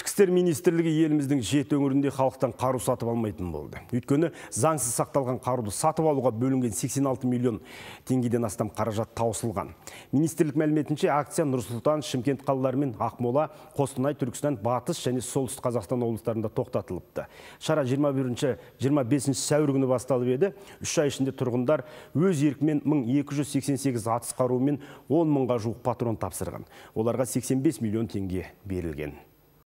ішкі істер министрлігі еліміздің жеті өңірінде халықтан қару сатып алмайтын болды өйткені заңсыз сақталған қаруды сатып алуға бөлінген 86 миллион теңгеден астам қаражат таусылған министрлік мәліметінше акция нұрсұлтан шымкент қалалары мен ақмола қостанай түркістан батыс және солтүстік қазақстан облыстарында тоқтатылыпты шара 21 25 сәуір күні басталып еді үш ай ішінде тұрғындар өз еркімен 1288 атыс қаруы мен он мыңға жуық патрон тапсырған оларға 85 миллион теңге берілген